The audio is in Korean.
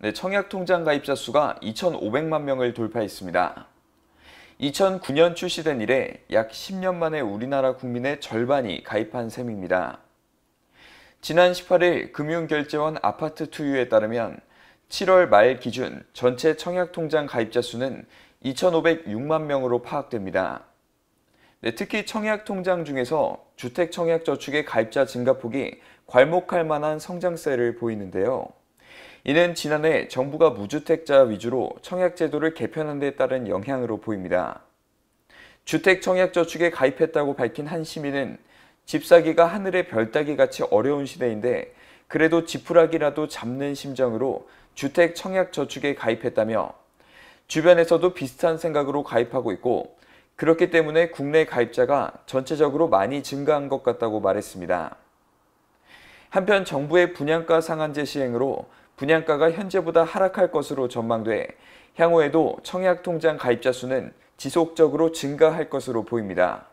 네, 청약 통장 가입자 수가 2,500만 명을 돌파했습니다. 2009년 출시된 이래 약 10년 만에 우리나라 국민의 절반이 가입한 셈입니다. 지난 18일 금융결제원 아파트 투유에 따르면 7월 말 기준 전체 청약 통장 가입자 수는 2,506만 명으로 파악됩니다. 네, 특히 청약 통장 중에서 주택 청약 저축의 가입자 증가폭이 괄목할 만한 성장세를 보이는데요. 이는 지난해 정부가 무주택자 위주로 청약제도를 개편한 데 따른 영향으로 보입니다. 주택청약저축에 가입했다고 밝힌 한 시민은 집 사기가 하늘의 별 따기 같이 어려운 시대인데 그래도 지푸라기라도 잡는 심정으로 주택 청약 저축에 가입했다며 주변에서도 비슷한 생각으로 가입하고 있고 그렇기 때문에 국내 가입자가 전체적으로 많이 증가한 것 같다고 말했습니다. 한편 정부의 분양가 상한제 시행으로 분양가가 현재보다 하락할 것으로 전망돼 향후에도 청약 통장 가입자 수는 지속적으로 증가할 것으로 보입니다.